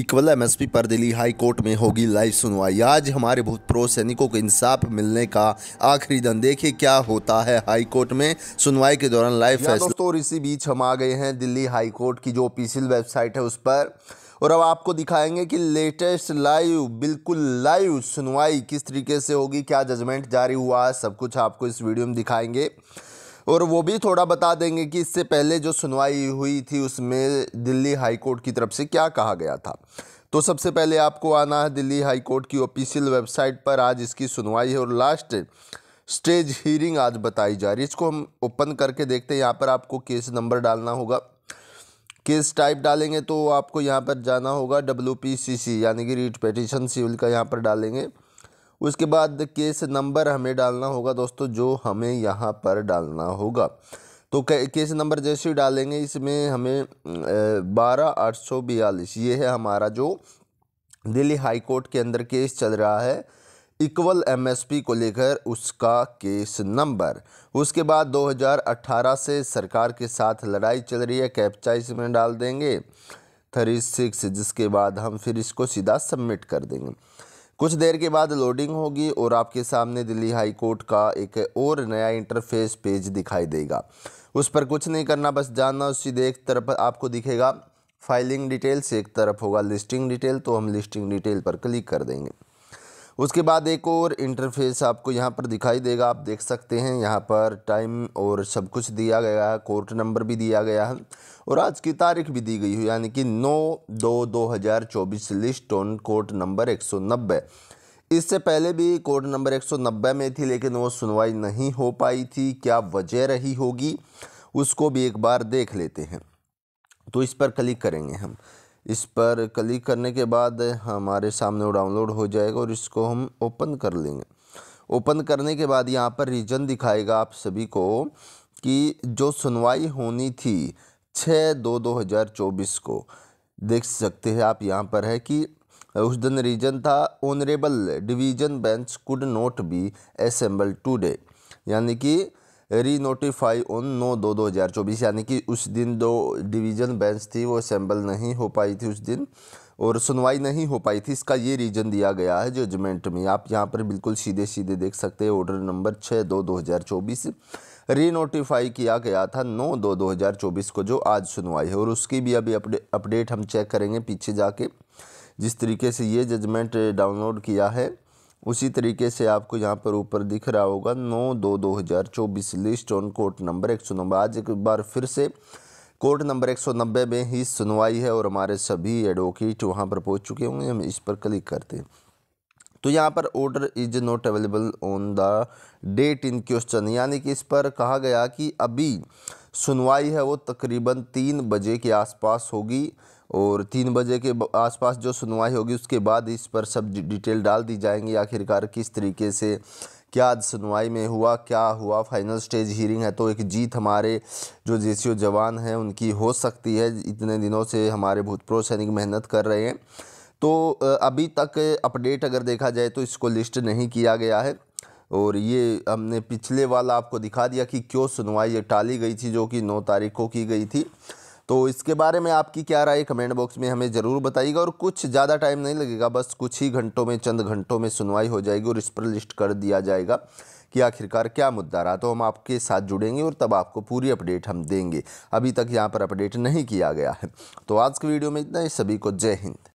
equal MSP पर Delhi high court में होगी लाइव सुनवाई आज हमारे भूतपूर्व सैनिकों को इंसाफ मिलने का आखिरी दिन देखिए क्या होता है हाई कोर्ट में सुनवाई के दौरान लाइव फैसला दोस्तों इसी बीच हम आ गए हैं दिल्ली हाई कोर्ट की जो ऑफिशियल वेबसाइट है उस पर और अब आपको दिखाएंगे कि लेटेस्ट लाइव बिल्कुल लाइव सुनवाई किस तरीके से होगी क्या जजमेंट जारी हुआ है सब कुछ आपको इस वीडियो में दिखाएंगे और वो भी थोड़ा बता देंगे कि इससे पहले जो सुनवाई हुई थी उसमें दिल्ली हाई कोर्ट की तरफ से क्या कहा गया था तो सबसे पहले आपको आना है दिल्ली हाई कोर्ट की ऑफिशियल वेबसाइट पर आज इसकी सुनवाई है और लास्ट स्टेज हियरिंग आज बताई जा रही है इसको हम ओपन करके देखते हैं यहाँ पर आपको केस नंबर डालना होगा केस टाइप डालेंगे तो आपको यहाँ पर जाना होगा डब्ल्यू पी सी सी यानी कि रीट पेटिशन सिविल का यहाँ पर डालेंगे उसके बाद केस नंबर हमें डालना होगा दोस्तों जो हमें यहाँ पर डालना होगा तो केस नंबर जैसे ही डालेंगे इसमें हमें बारह आठ सौ बयालीस ये है हमारा जो दिल्ली हाई कोर्ट के अंदर केस चल रहा है इक्वल एमएसपी को लेकर उसका केस नंबर उसके बाद 2018 से सरकार के साथ लड़ाई चल रही है कैप्चा इसमें डाल देंगे थ्री सिक्स जिसके बाद हम फिर इसको सीधा सबमिट कर देंगे कुछ देर के बाद लोडिंग होगी और आपके सामने दिल्ली हाई कोर्ट का एक और नया इंटरफेस पेज दिखाई देगा उस पर कुछ नहीं करना बस जानना उस सीधे एक तरफ आपको दिखेगा फाइलिंग डिटेल्स एक तरफ होगा लिस्टिंग डिटेल तो हम लिस्टिंग डिटेल पर क्लिक कर देंगे उसके बाद एक और इंटरफेस आपको यहाँ पर दिखाई देगा आप देख सकते हैं यहाँ पर टाइम और सब कुछ दिया गया है कोर्ट नंबर भी दिया गया है और आज की तारीख भी दी गई हो यानी कि 9 दो दो हज़ार चौबीस लिस्ट ऑन कोर्ट नंबर एक सौ नब्बे इससे पहले भी कोर्ट नंबर एक सौ नब्बे में थी लेकिन वो सुनवाई नहीं हो पाई थी क्या वजह रही होगी उसको भी एक बार देख लेते हैं तो इस पर क्लिक करेंगे हम इस पर क्लिक करने के बाद हमारे सामने डाउनलोड हो जाएगा और इसको हम ओपन कर लेंगे ओपन करने के बाद यहाँ पर रीजन दिखाएगा आप सभी को कि जो सुनवाई होनी थी छः दो दो हज़ार चौबीस को देख सकते हैं आप यहाँ पर है कि उस दिन रीजन था honourable division bench could not be assemble today यानी कि री नोटिफाई ऑन नौ दो दो हज़ार चौबीस यानी कि उस दिन दो डिवीज़न बेंच थी वो असेंबल नहीं हो पाई थी उस दिन और सुनवाई नहीं हो पाई थी इसका ये रीज़न दिया गया है जजमेंट में आप यहाँ पर बिल्कुल सीधे सीधे देख सकते हैं ऑर्डर नंबर छः दो दो हज़ार चौबीस री नोटिफाई किया गया था नौ दो दो हज़ार चौबीस को जो आज सुनवाई है और उसकी भी अभी अपडे, अपडेट हम चेक करेंगे पीछे जाके जिस तरीके से ये जजमेंट डाउनलोड किया है उसी तरीके से आपको यहाँ पर ऊपर दिख रहा होगा नौ दो दो हज़ार चौबीस लिस्ट ऑन कोर्ट नंबर एक सौ नब्बे आज एक बार फिर से कोर्ट नंबर एक सौ नब्बे में ही सुनवाई है और हमारे सभी एडवोकेट वहाँ पर पहुँच चुके होंगे हम इस पर क्लिक करते हैं तो यहाँ पर order is not available on the date in question यानी कि इस पर कहा गया कि अभी सुनवाई है वो तकरीबन तीन बजे के आसपास होगी और तीन बजे के आसपास जो सुनवाई होगी उसके बाद इस पर सब डिटेल डाल दी जाएंगी आखिरकार किस तरीके से क्या सुनवाई में हुआ क्या हुआ फाइनल स्टेज हियरिंग है तो एक जीत हमारे जो जे जवान हैं उनकी हो सकती है इतने दिनों से हमारे भूतपूर्व सैनिक मेहनत कर रहे हैं तो अभी तक अपडेट अगर देखा जाए तो इसको लिस्ट नहीं किया गया है और ये हमने पिछले वाला आपको दिखा दिया कि क्यों सुनवाई ये टाली गई थी जो कि नौ तारीख को की गई थी तो इसके बारे में आपकी क्या राय कमेंट बॉक्स में हमें ज़रूर बताइएगा और कुछ ज़्यादा टाइम नहीं लगेगा बस कुछ ही घंटों में चंद घंटों में सुनवाई हो जाएगी और इस पर लिस्ट कर दिया जाएगा कि आखिरकार क्या मुद्दा रहा तो हम आपके साथ जुड़ेंगे और तब आपको पूरी अपडेट हम देंगे अभी तक यहाँ पर अपडेट नहीं किया गया है तो आज के वीडियो में इतना ही सभी को जय हिंद